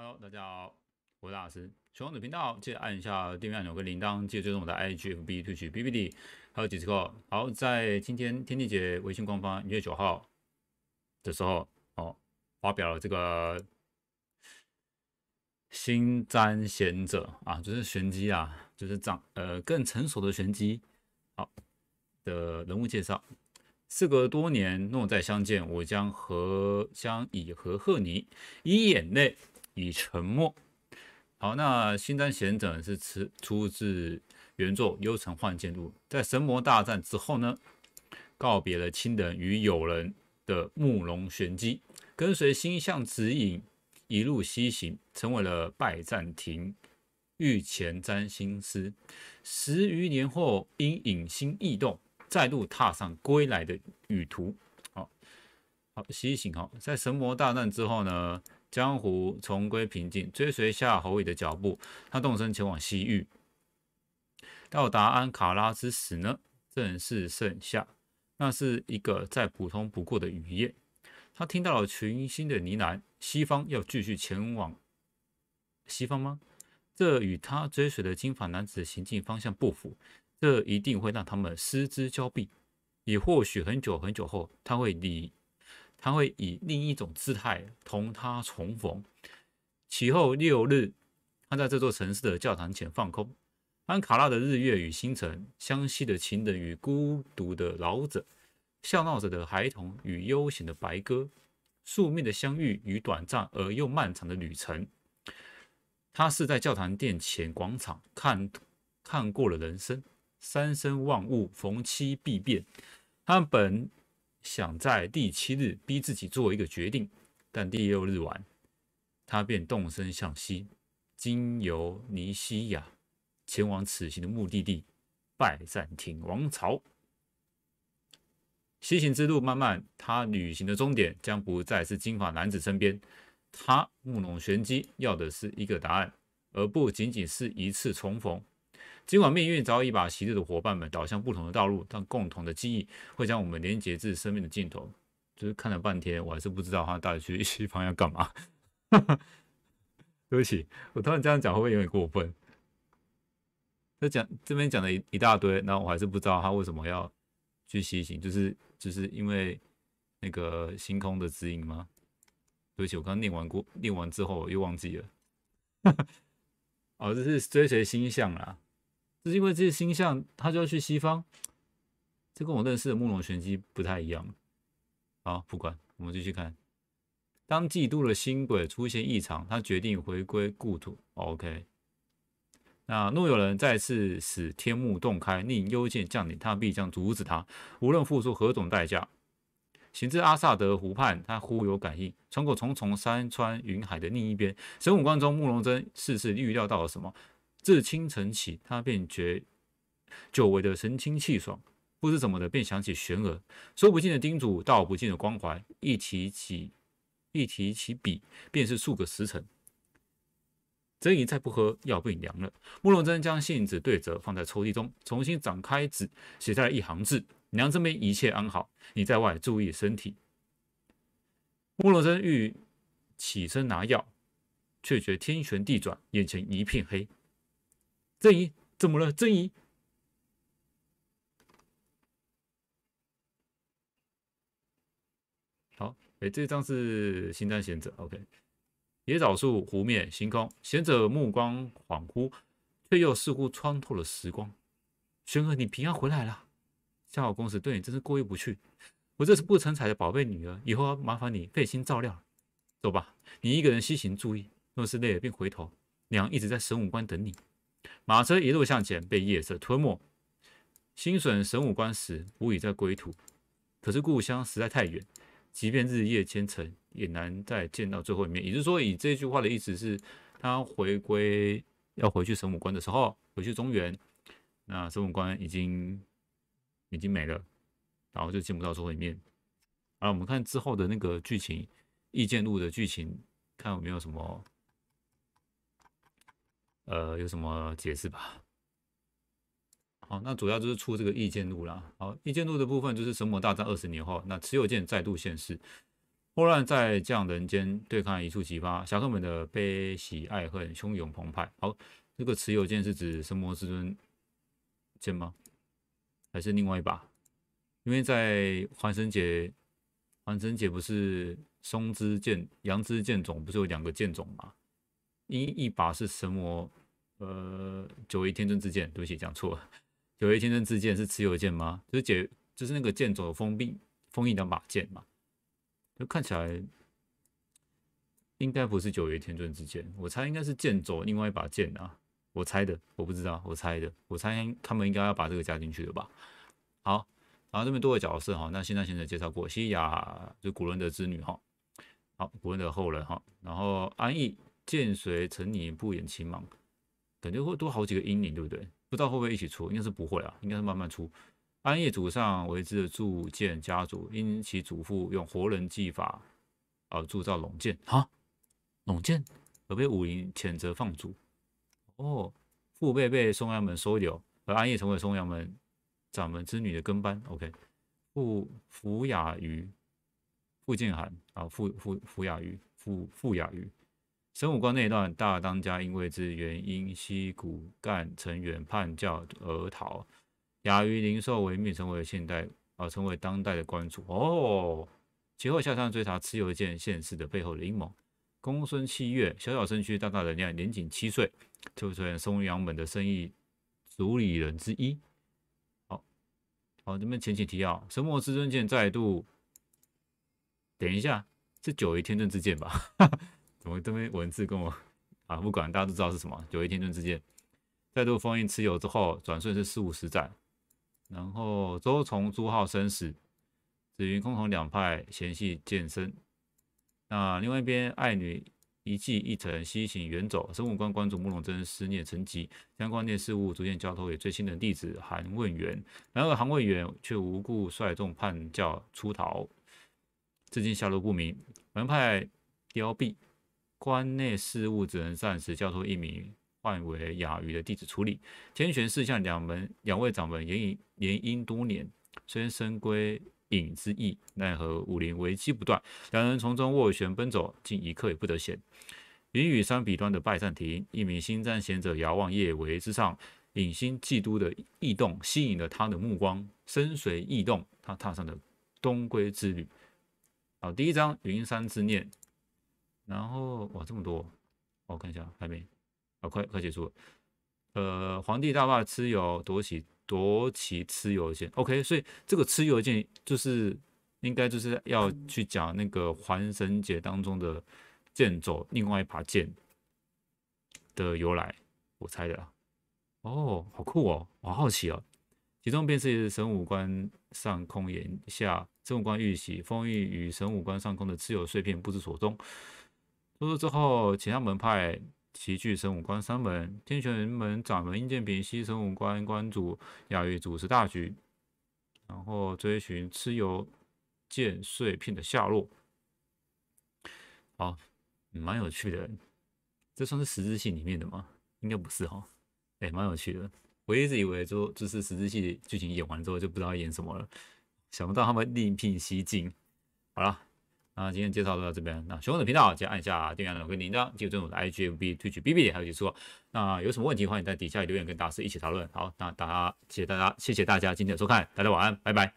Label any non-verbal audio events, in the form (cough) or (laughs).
Hello，大家好，我是大师全我的频道，记得按一下订阅按钮跟铃铛，记得追踪我的 IGFB 推举 BBD 还有几十个。好，在今天天地姐微信官方一月九号的时候哦，发表了这个新占贤者啊，就是玄机啊，就是长呃更成熟的玄机，好的人物介绍。事隔多年，若再相见，我将和将以和贺你，以眼泪。已沉默。好，那星丹贤者》是出出自原作《幽城幻剑录》。在神魔大战之后呢，告别了亲人与友人的慕容玄机，跟随星象指引一路西行，成为了拜占庭御前占星师。十余年后，因引星异动，再度踏上归来的旅途。好好西行哈，在神魔大战之后呢？江湖重归平静，追随夏侯乙的脚步，他动身前往西域。到达安卡拉之时呢，正是盛夏，那是一个再普通不过的雨夜。他听到了群星的呢喃：西方要继续前往西方吗？这与他追随的金发男子行进方向不符，这一定会让他们失之交臂。也或许很久很久后，他会离。他会以另一种姿态同他重逢。其后六日，他在这座城市的教堂前放空。安卡拉的日月与星辰，湘西的情人与孤独的老者，笑闹着的孩童与悠闲的白鸽，宿命的相遇与短暂而又漫长的旅程。他是在教堂殿前广场看看过了人生，三生万物，逢期必变。他本。想在第七日逼自己做一个决定，但第六日晚，他便动身向西，经由尼西亚，前往此行的目的地——拜占庭王朝。西行之路漫漫，他旅行的终点将不再是金发男子身边。他目弄玄机，要的是一个答案，而不仅仅是一次重逢。尽管命运早已把昔日的伙伴们导向不同的道路，但共同的记忆会将我们连接至生命的尽头。就是看了半天，我还是不知道他到底去 (laughs) 西方要干嘛。对不起，我突然这样讲会不会有点过分？那讲这边讲了一一大堆，那我还是不知道他为什么要去西行，就是就是因为那个星空的指引吗？对不起，我刚念完过，念完之后又忘记了。(laughs) 哦，这是追随星象啦。是因为这些星象，他就要去西方，这跟我认识的慕容玄机不太一样。好，不管，我们继续看。当嫉妒的星轨出现异常，他决定回归故土。OK，那若有人再次使天幕洞开，令幽见降临，他必将阻止他，无论付出何种代价。行至阿萨德湖畔，他忽有感应，穿过重重山川云海的另一边。神武关中，慕容贞似是预料到了什么。自清晨起，他便觉久违的神清气爽，不知怎么的，便想起玄娥，说不尽的叮嘱，道不尽的关怀。一提起，一提起笔，便是数个时辰。泽宇再不喝，药便凉了。慕容真将信纸对折，放在抽屉中，重新展开纸，写下了一行字：“娘这边一切安好，你在外注意身体。”慕容真欲起身拿药，却觉天旋地转，眼前一片黑。正义怎么了？正义好，哎，这张是新丹贤者。OK，野枣树、湖面、星空，贤者目光恍惚，却又似乎穿透了时光。玄儿，你平安回来了。夏好公子，对你真是过意不去。我这是不成才的宝贝女儿，以后要麻烦你费心照料走吧，你一个人西行，注意，若是累了便回头。娘一直在神武关等你。马车一路向前，被夜色吞没。心损神武关时，无已在归途。可是故乡实在太远，即便日夜兼程，也难再见到最后一面。也就是说，以这句话的意思是，他回归要回去神武关的时候，回去中原，那神武关已经已经没了，然后就见不到最后一面。而我们看之后的那个剧情，易见录》的剧情，看有没有什么。呃，有什么解释吧？好，那主要就是出这个意见录啦。好，意见录的部分就是神魔大战二十年后，那持有剑再度现世，霍乱在降人间，对抗一触即发，侠客们的悲喜爱恨汹涌澎湃。好，这个持有剑是指神魔至尊剑吗？还是另外一把？因为在环神节，环神节不是松枝剑、杨枝剑种不是有两个剑种吗？一一把是神魔。呃，九仪天尊之剑，对不起，讲错了。九仪天尊之剑是持有剑吗？就是解，就是那个剑的封闭封印的把剑嘛。就看起来应该不是九仪天尊之剑，我猜应该是剑走另外一把剑啊，我猜的，我不知道，我猜的，我猜他们应该要把这个加进去的吧？好，然后这边多个角色哈，那现在先在介绍过西雅，就古伦德之女哈，好，古伦德的后人哈，然后安逸剑随尘泥不掩其芒。感觉会多好几个阴影，对不对？不知道会不会一起出，应该是不会啊，应该是慢慢出。安夜祖上为之的铸剑家族，因其祖父用活人技法而铸造龙剑，哈，龙剑而被武林谴责放逐。哦，父辈被松阳门收留，而安夜成为松阳门掌门之女的跟班。OK，父傅雅瑜，傅建寒啊，傅傅傅雅瑜，傅傅雅瑜。神武关那一段，大当家因为之原因，西骨干成员叛教而逃，亚于灵兽为命，成为现代呃成为当代的关主。哦，其后下山追查蚩尤剑现世的背后的阴谋。公孙七月，小小身躯，大大的量，年仅七岁，就成为松阳门的生意主理人之一。好，好，这边前情提要，神魔至尊剑再度，等一下，是九违天尊之剑吧？哈哈。我这边文字跟我啊，不管大家都知道是什么九天尊之剑再度封印持有之后，转瞬是四五十载。然后周崇朱浩生死，紫云空衡两派嫌隙渐深。那另外一边，爱女一计一成，西行远走。神武关关主慕容真思念成疾，将关键事物逐渐交托给最亲的弟子韩问元。然而韩问元却无故率众叛教出逃，至今下落不明，门派凋敝。关内事务只能暂时交托一名换为哑语的弟子处理。天玄寺下两门两位掌门联姻联姻多年，虽深归隐之意，奈何武林危机不断，两人从中斡旋奔走，竟一刻也不得闲。云雨山彼端的拜占庭，一名新占贤者遥望叶围之上，隐星祭都的异动吸引了他的目光，身随异动，他踏上了东归之旅。好，第一章云山之念。然后哇，这么多，我看一下，还没啊，快快结束了。呃，皇帝大坝蚩尤夺起夺起蚩尤剑，OK，所以这个蚩尤剑就是应该就是要去讲那个还神界当中的剑走另外一把剑的由来，我猜的。哦，好酷哦，我好奇哦。其中便是神武关上空岩下，神武关玉玺、封印与神武关上空的蚩尤碎片不知所踪。之后，其他门派齐聚神武关三门，天玄门掌门殷建平，西神武关关主亚玉主持大局，然后追寻蚩尤剑碎片的下落。好，蛮有趣的，这算是十字戏里面的吗？应该不是哈。哎，蛮有趣的，我一直以为就就是十字戏剧情演完之后就不知道演什么了，想不到他们另辟蹊径。好了。啊，今天介绍到这边。那喜欢的频道，记得按下订阅按钮跟铃铛。进入专属的 IGFB 推举 BB，还有解说。那有什么问题，欢迎在底下留言跟大师一起讨论。好，那大家谢谢大家，谢谢大家今天的收看，大家晚安，拜拜。